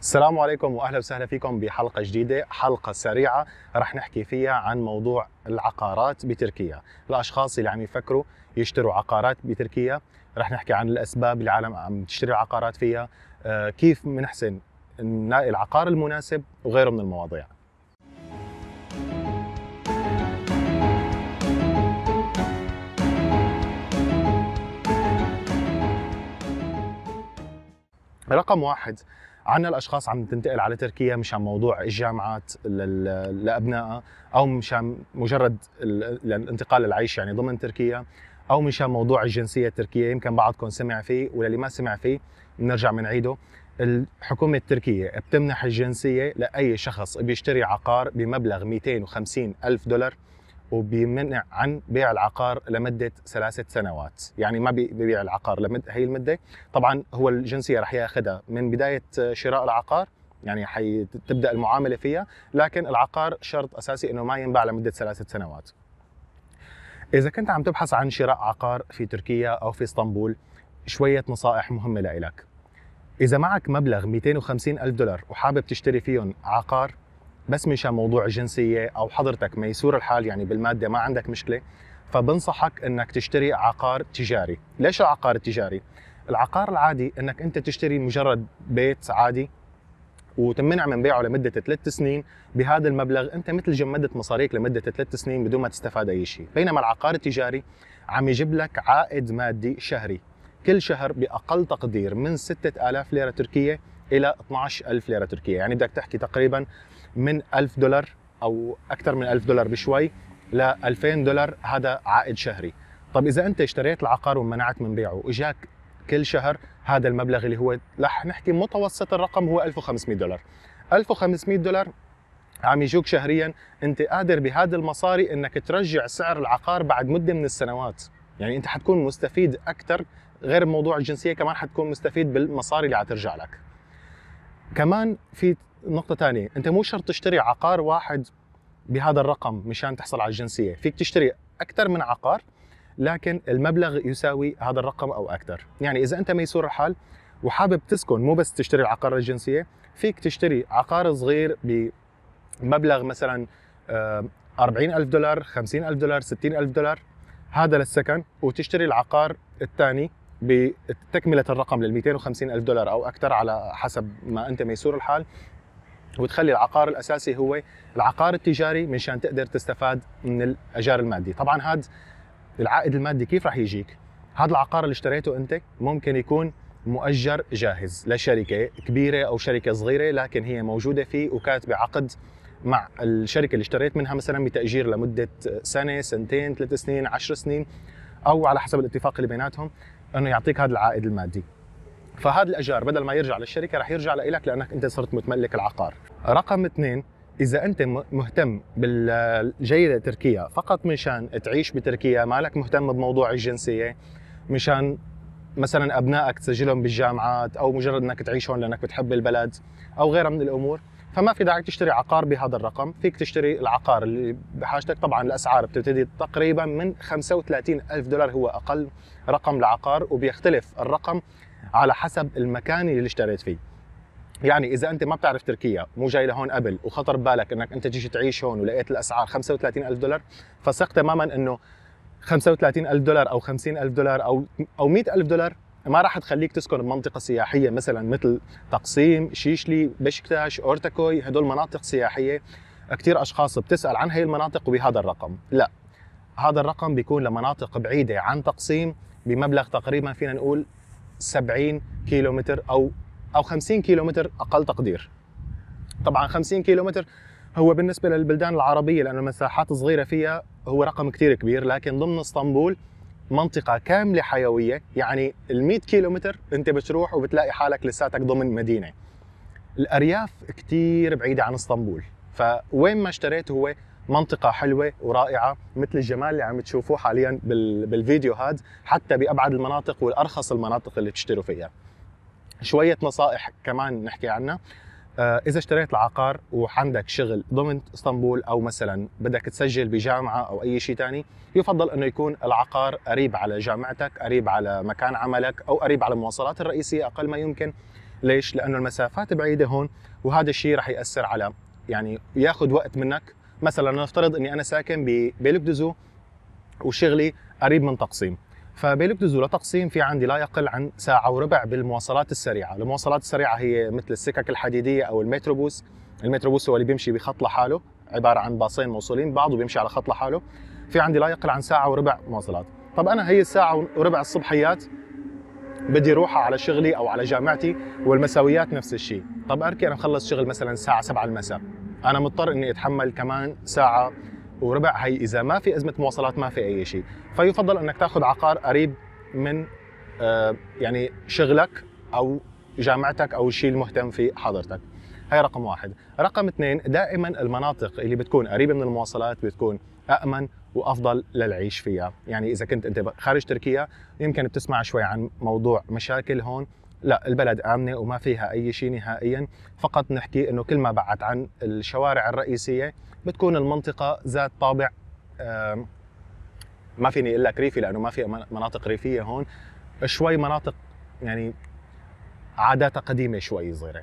السلام عليكم واهلا وسهلا فيكم بحلقه جديده، حلقه سريعه رح نحكي فيها عن موضوع العقارات بتركيا، الاشخاص اللي عم يفكروا يشتروا عقارات بتركيا، رح نحكي عن الاسباب اللي العالم عم تشتري العقارات فيها، آه كيف بنحسن نلاقي العقار المناسب وغيره من المواضيع. رقم واحد عنا الاشخاص عم تنتقل على تركيا مشان موضوع الجامعات لابنائها او مشان مجرد الانتقال للعيش يعني ضمن تركيا او مشان موضوع الجنسيه التركيه يمكن بعضكم سمع فيه وللي ما سمع فيه بنرجع بنعيده الحكومة التركية بتمنح الجنسية لأي شخص بيشتري عقار بمبلغ 250 ألف دولار وبيمنع عن بيع العقار لمده ثلاثه سنوات، يعني ما بيبيع العقار لمده هي المده، طبعا هو الجنسيه رح ياخذها من بدايه شراء العقار يعني حتبدا المعامله فيها، لكن العقار شرط اساسي انه ما ينباع لمده ثلاثه سنوات. اذا كنت عم تبحث عن شراء عقار في تركيا او في اسطنبول، شويه نصائح مهمه لإلك. اذا معك مبلغ 250 الف دولار وحابب تشتري فيهم عقار بس مشان موضوع الجنسية او حضرتك ميسور الحال يعني بالماده ما عندك مشكله فبنصحك انك تشتري عقار تجاري، ليش العقار التجاري؟ العقار العادي انك انت تشتري مجرد بيت عادي وتمنع من بيعه لمدة ثلاث سنين بهذا المبلغ أنت مثل جمدت مصاريك لمدة ثلاث سنين بدون ما تستفاد أي شيء بينما العقار التجاري عم يجيب لك عائد مادي شهري كل شهر بأقل تقدير من 6000 ليرة تركية الى 12000 ليره تركيه يعني بدك تحكي تقريبا من 1000 دولار او اكثر من 1000 دولار بشوي ل 2000 دولار هذا عائد شهري طب اذا انت اشتريت العقار ومنعت من بيعه واجاك كل شهر هذا المبلغ اللي هو رح نحكي متوسط الرقم هو 1500 دولار 1500 دولار عم يجوك شهريا انت قادر بهذا المصاري انك ترجع سعر العقار بعد مده من السنوات يعني انت حتكون مستفيد اكثر غير موضوع الجنسيه كمان حتكون مستفيد بالمصاري اللي حترجع لك كمان في نقطه ثانيه انت مو شرط تشتري عقار واحد بهذا الرقم مشان تحصل على الجنسيه فيك تشتري اكثر من عقار لكن المبلغ يساوي هذا الرقم او اكثر يعني اذا انت ميسور الحال وحابب تسكن مو بس تشتري العقار الجنسيه فيك تشتري عقار صغير بمبلغ مثلا 40 آه، ألف دولار 50 ألف دولار 60 ألف دولار هذا للسكن وتشتري العقار الثاني بتكمله الرقم لل 250 الف دولار او اكثر على حسب ما انت ميسور الحال وتخلي العقار الاساسي هو العقار التجاري مشان تقدر تستفاد من الاجار المادي طبعا هذا العائد المادي كيف راح يجيك هذا العقار اللي اشتريته انت ممكن يكون مؤجر جاهز لشركه كبيره او شركه صغيره لكن هي موجوده فيه وكاتبه عقد مع الشركه اللي اشتريت منها مثلا بتاجير لمده سنه سنتين ثلاث سنين عشر سنين او على حسب الاتفاق اللي بيناتهم انه يعطيك هذا العائد المادي فهذا الاجار بدل ما يرجع للشركه رح يرجع لك لانك انت صرت متملك العقار رقم اثنين اذا انت مهتم بالجيده تركيا فقط مشان تعيش بتركيا مالك مهتم بموضوع الجنسيه مشان مثلا ابنائك تسجلهم بالجامعات او مجرد انك تعيش هون لانك بتحب البلد او غيرها من الامور فما في داعي تشتري عقار بهذا الرقم فيك تشتري العقار اللي بحاجتك طبعا الاسعار بتبتدي تقريبا من 35 الف دولار هو اقل رقم لعقار وبيختلف الرقم على حسب المكان اللي اشتريت فيه يعني اذا انت ما بتعرف تركيا مو جاي لهون قبل وخطر ببالك انك انت تيجي تعيش هون ولقيت الاسعار 35 الف دولار فثق تماما انه 35 الف دولار او 50 الف دولار او او 100 الف دولار ما راح تخليك تسكن بمنطقه سياحيه مثلا مثل تقسيم شيشلي بشكتاش اورتاكوي هدول مناطق سياحيه كثير اشخاص بتسال عن هي المناطق وبهذا الرقم لا هذا الرقم بيكون لمناطق بعيده عن تقسيم بمبلغ تقريبا فينا نقول 70 كيلومتر او او 50 كيلومتر اقل تقدير طبعا 50 كيلومتر هو بالنسبه للبلدان العربيه لانه المساحات صغيره فيها هو رقم كثير كبير لكن ضمن اسطنبول منطقه كامله حيويه يعني ال100 كيلومتر انت بتروح وبتلاقي حالك لساتك ضمن مدينه الارياف كتير بعيده عن اسطنبول فوين ما اشتريت هو منطقة حلوة ورائعة مثل الجمال اللي عم تشوفوه حاليا بالفيديو هاد حتى بأبعد المناطق والأرخص المناطق اللي بتشتروا فيها شوية نصائح كمان نحكي عنها آه، اذا اشتريت العقار وعندك شغل ضمن اسطنبول او مثلا بدك تسجل بجامعه او اي شيء ثاني يفضل انه يكون العقار قريب على جامعتك قريب على مكان عملك او قريب على المواصلات الرئيسيه اقل ما يمكن ليش لانه المسافات بعيده هون وهذا الشيء رح ياثر على يعني ياخذ وقت منك مثلا نفترض اني انا ساكن ببيلوك وشغلي قريب من تقسيم فبيلك ولا تقسيم في عندي لا يقل عن ساعة وربع بالمواصلات السريعة، المواصلات السريعة هي مثل السكك الحديدية أو المتروبوس، المتروبوس هو اللي بيمشي بخط لحاله عبارة عن باصين موصولين بعض وبيمشي على خط لحاله، في عندي لا يقل عن ساعة وربع مواصلات، طب أنا هي الساعة وربع الصبحيات بدي روحها على شغلي او على جامعتي والمساويات نفس الشيء طب اركي انا مخلص شغل مثلا الساعه سبعة المساء انا مضطر اني اتحمل كمان ساعه وربع هي اذا ما في ازمه مواصلات ما في اي شيء فيفضل انك تاخذ عقار قريب من آه، يعني شغلك او جامعتك او الشيء المهتم فيه حضرتك هي رقم واحد رقم اثنين دائما المناطق اللي بتكون قريبه من المواصلات بتكون امن وافضل للعيش فيها يعني اذا كنت انت خارج تركيا يمكن بتسمع شوي عن موضوع مشاكل هون لا البلد آمنة وما فيها أي شيء نهائيا فقط نحكي أنه كل ما بعد عن الشوارع الرئيسية بتكون المنطقة ذات طابع ما فيني اقول لك ريفي لانه ما في مناطق ريفيه هون شوي مناطق يعني عاداتها قديمه شوي صغيره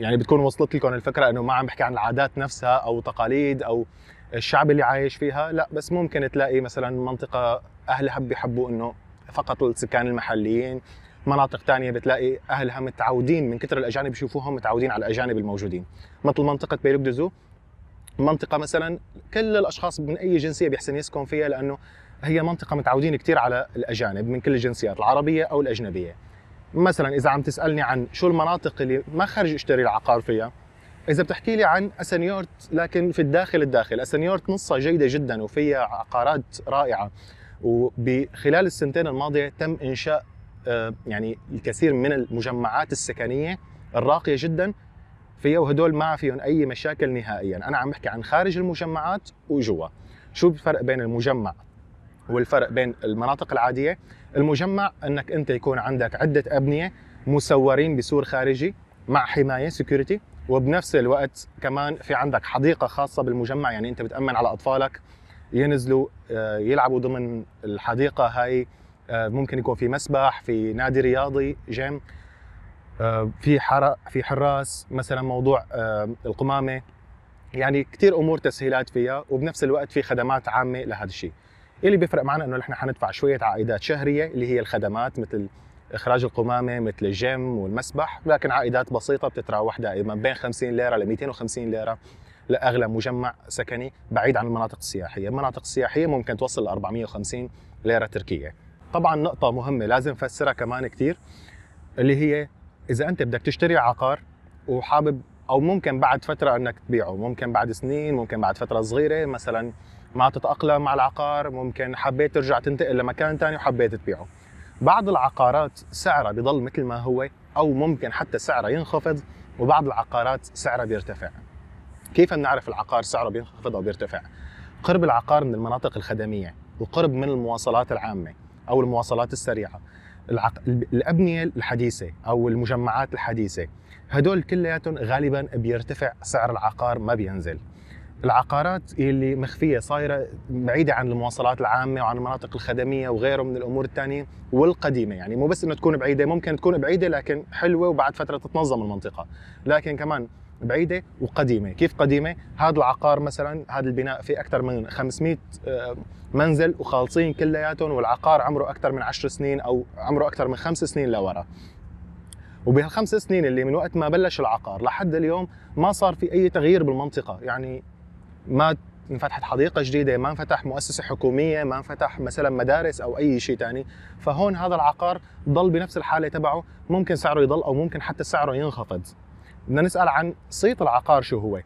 يعني بتكون وصلت لكم الفكره انه ما عم بحكي عن العادات نفسها او تقاليد او الشعب اللي عايش فيها لا بس ممكن تلاقي مثلا منطقه اهلها بيحبوا انه فقط السكان المحليين مناطق ثانيه بتلاقي أهلها متعودين من كثر الأجانب يشوفوهم متعودين على الأجانب الموجودين مثل منطقة بيلوكدزو منطقة مثلا كل الأشخاص من أي جنسية بيحسن يسكن فيها لأنه هي منطقة متعودين كثير على الأجانب من كل الجنسيات العربية أو الأجنبية مثلا إذا عم تسألني عن شو المناطق اللي ما خرج اشتري العقار فيها إذا بتحكي لي عن أسنيورت لكن في الداخل الداخل أسنيورت نصها جيدة جدا وفيها عقارات رائعة وبخلال السنتين الماضية تم إنشاء آه، يعني الكثير من المجمعات السكنيه الراقيه جدا فيها وهدول ما فيهم اي مشاكل نهائيا انا عم بحكي عن خارج المجمعات وجوا شو الفرق بين المجمع والفرق بين المناطق العاديه المجمع انك انت يكون عندك عده ابنيه مسورين بسور خارجي مع حمايه سكيورتي وبنفس الوقت كمان في عندك حديقه خاصه بالمجمع يعني انت بتامن على اطفالك ينزلوا آه، يلعبوا ضمن الحديقه هاي آه، ممكن يكون في مسبح في نادي رياضي جيم آه، في حرق في حراس مثلا موضوع آه، القمامه يعني كثير امور تسهيلات فيها وبنفس الوقت في خدمات عامه لهذا الشيء اللي بيفرق معنا انه نحن حندفع شويه عائدات شهريه اللي هي الخدمات مثل اخراج القمامه مثل الجيم والمسبح لكن عائدات بسيطه بتتراوح دائما بين 50 ليره ل 250 ليره لاغلى مجمع سكني بعيد عن المناطق السياحيه، المناطق السياحيه ممكن توصل ل 450 ليره تركيه. طبعا نقطة مهمة لازم أفسرها كمان كثير اللي هي إذا أنت بدك تشتري عقار وحابب أو ممكن بعد فترة أنك تبيعه ممكن بعد سنين ممكن بعد فترة صغيرة مثلا ما تتأقلم مع العقار ممكن حبيت ترجع تنتقل لمكان ثاني وحبيت تبيعه بعض العقارات سعرها بضل مثل ما هو أو ممكن حتى سعرها ينخفض وبعض العقارات سعرها بيرتفع كيف بنعرف العقار سعره بينخفض أو بيرتفع قرب العقار من المناطق الخدمية وقرب من المواصلات العامة او المواصلات السريعه العق... الابنيه الحديثه او المجمعات الحديثه هدول كلياتهم غالبا بيرتفع سعر العقار ما بينزل العقارات اللي مخفية صايرة بعيدة عن المواصلات العامة وعن المناطق الخدمية وغيره من الأمور الثانية والقديمة يعني مو بس أنه تكون بعيدة ممكن تكون بعيدة لكن حلوة وبعد فترة تتنظم المنطقة لكن كمان بعيده وقديمه، كيف قديمه؟ هذا العقار مثلا هذا البناء فيه اكثر من 500 آه، منزل وخالصين كلياتهم والعقار عمره اكثر من 10 سنين او عمره اكثر من خمس سنين لورا. وبهالخمس سنين اللي من وقت ما بلش العقار لحد اليوم ما صار في اي تغيير بالمنطقه، يعني ما انفتحت حديقة جديدة ما انفتح مؤسسة حكومية ما انفتح مثلا مدارس أو أي شيء تاني فهون هذا العقار ضل بنفس الحالة تبعه ممكن سعره يضل أو ممكن حتى سعره ينخفض بدنا نسال عن صيت العقار شو هو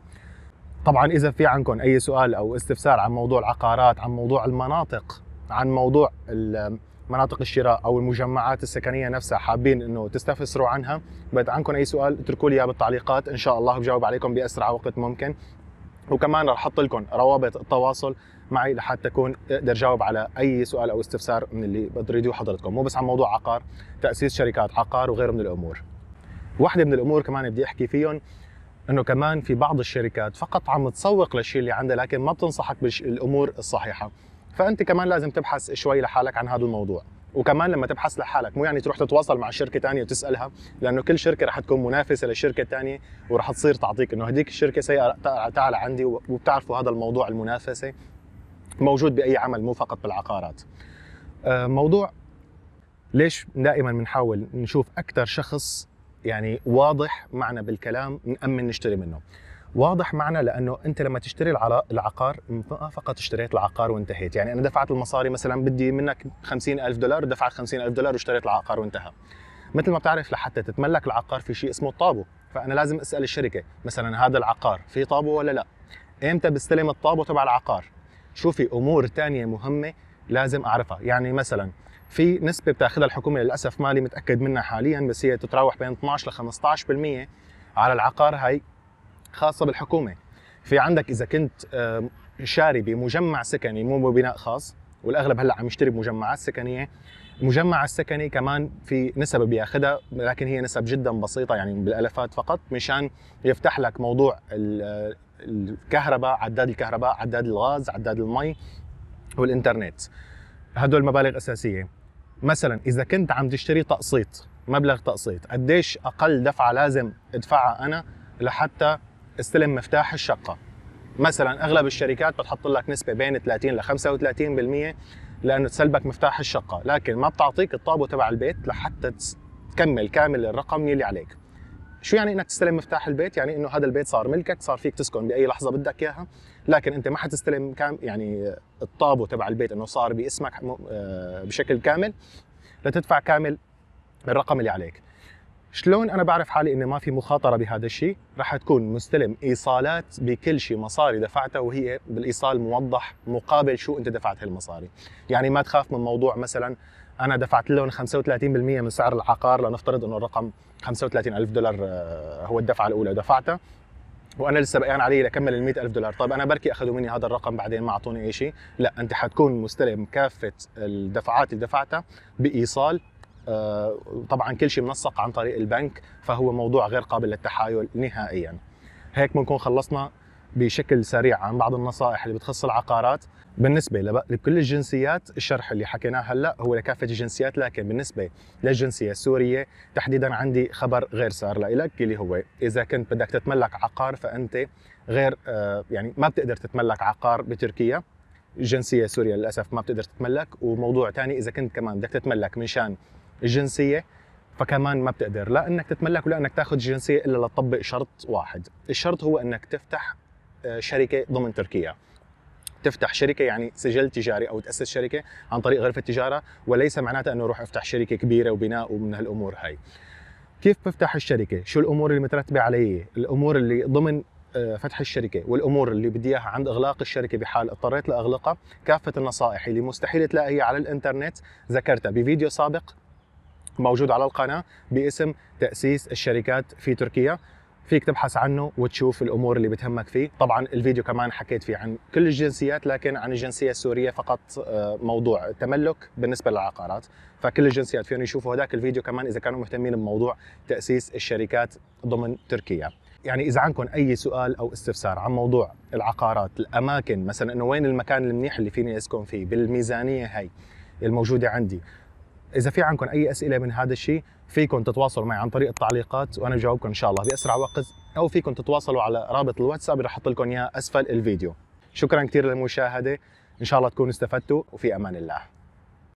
طبعا اذا في عندكم اي سؤال او استفسار عن موضوع العقارات عن موضوع المناطق عن موضوع مناطق الشراء او المجمعات السكنيه نفسها حابين انه تستفسروا عنها بعد عندكم اي سؤال اتركوا لي اياه بالتعليقات ان شاء الله بجاوب عليكم باسرع وقت ممكن وكمان رح احط لكم روابط التواصل معي لحتى تكون تقدر جاوب على اي سؤال او استفسار من اللي بتريدوه حضرتكم مو بس عن موضوع عقار تاسيس شركات عقار وغيره من الامور واحدة من الأمور كمان بدي أحكي فيهم انه كمان في بعض الشركات فقط عم تسوق للشيء اللي عندها لكن ما بتنصحك بالامور الصحيحه فانت كمان لازم تبحث شوي لحالك عن هذا الموضوع وكمان لما تبحث لحالك مو يعني تروح تتواصل مع شركه ثانيه وتسالها لانه كل شركه رح تكون منافسه للشركه الثانيه ورح تصير تعطيك انه هديك الشركه سيئه تعال عندي وبتعرفوا هذا الموضوع المنافسه موجود باي عمل مو فقط بالعقارات آه، موضوع ليش دائما بنحاول نشوف اكثر شخص يعني واضح معنا بالكلام نأمن نشتري منه واضح معنا لانه انت لما تشتري العقار فقط اشتريت العقار وانتهيت يعني انا دفعت المصاري مثلا بدي منك 50 ألف دولار دفعت 50 ألف دولار واشتريت العقار وانتهى مثل ما بتعرف لحتى تتملك العقار في شيء اسمه الطابو فانا لازم اسال الشركه مثلا هذا العقار في طابو ولا لا امتى بستلم الطابو تبع العقار شو في امور تانية مهمه لازم اعرفها يعني مثلا في نسبه بتاخذها الحكومه للاسف مالي متاكد منها حاليا بس هي تتراوح بين 12 ل 15% على العقار هاي خاصه بالحكومه في عندك اذا كنت شاري بمجمع سكني مو ببناء خاص والاغلب هلا عم يشتري بمجمعات سكنيه المجمع السكني كمان في نسب بياخذها لكن هي نسب جدا بسيطه يعني بالالفات فقط مشان يفتح لك موضوع الكهرباء عداد الكهرباء عداد الغاز عداد المي والانترنت هدول مبالغ اساسيه مثلا اذا كنت عم تشتري تقسيط مبلغ تقسيط قديش اقل دفعه لازم ادفعها انا لحتى استلم مفتاح الشقه مثلا اغلب الشركات بتحط لك نسبه بين 30 ل 35% لانه تسلبك مفتاح الشقه لكن ما بتعطيك الطابو تبع البيت لحتى تكمل كامل الرقم يلي عليك شو يعني انك تستلم مفتاح البيت يعني انه هذا البيت صار ملكك صار فيك تسكن باي لحظه بدك اياها لكن انت ما حتستلم كام يعني الطابو تبع البيت انه صار باسمك آه، بشكل كامل لتدفع كامل الرقم اللي عليك شلون انا بعرف حالي انه ما في مخاطره بهذا الشيء راح تكون مستلم ايصالات بكل شيء مصاري دفعتها وهي بالايصال موضح مقابل شو انت دفعت هالمصاري يعني ما تخاف من موضوع مثلا انا دفعت لهم 35% من سعر العقار لنفترض انه الرقم 35000 دولار آه، هو الدفعه الاولى دفعتها وانا لسه بقيان علي لاكمل ال ألف دولار طيب انا بركي اخذوا مني هذا الرقم بعدين ما اعطوني اي شيء لا انت حتكون مستلم كافه الدفعات اللي دفعتها بايصال آه، طبعا كل شيء منسق عن طريق البنك فهو موضوع غير قابل للتحايل نهائيا هيك بنكون خلصنا بشكل سريع عن بعض النصائح اللي بتخص العقارات بالنسبه لكل الجنسيات الشرح اللي حكيناه هلا هو لكافه الجنسيات لكن بالنسبه للجنسيه السوريه تحديدا عندي خبر غير سار لك اللي هو اذا كنت بدك تتملك عقار فانت غير آه، يعني ما بتقدر تتملك عقار بتركيا الجنسيه السوريه للاسف ما بتقدر تتملك وموضوع ثاني اذا كنت كمان بدك تتملك من شان الجنسيه فكمان ما بتقدر لا انك تتملك ولا انك تاخذ الجنسيه الا لتطبق شرط واحد، الشرط هو انك تفتح شركه ضمن تركيا تفتح شركه يعني سجل تجاري او تاسس شركه عن طريق غرفه تجاره وليس معناتها انه اروح افتح شركه كبيره وبناء ومن هالامور هاي كيف بفتح الشركه شو الامور اللي مترتبه علي الامور اللي ضمن آه، فتح الشركه والامور اللي بدي اياها عند اغلاق الشركه بحال اضطريت لاغلقها كافه النصائح اللي مستحيل تلاقيها على الانترنت ذكرتها بفيديو سابق موجود على القناه باسم تاسيس الشركات في تركيا فيك تبحث عنه وتشوف الامور اللي بتهمك فيه طبعا الفيديو كمان حكيت فيه عن كل الجنسيات لكن عن الجنسيه السوريه فقط آه، موضوع التملك بالنسبه للعقارات فكل الجنسيات فيهم يشوفوا هذاك الفيديو كمان اذا كانوا مهتمين بموضوع تاسيس الشركات ضمن تركيا يعني اذا عندكم اي سؤال او استفسار عن موضوع العقارات الاماكن مثلا انه وين المكان المنيح اللي فيني اسكن فيه بالميزانيه هي الموجوده عندي اذا في عندكم اي اسئله من هذا الشيء فيكم تتواصلوا معي عن طريق التعليقات وانا بجاوبكم ان شاء الله باسرع وقت او فيكم تتواصلوا على رابط الواتساب رح احط لكم اياه اسفل الفيديو شكرا كثير للمشاهده ان شاء الله تكونوا استفدتوا وفي امان الله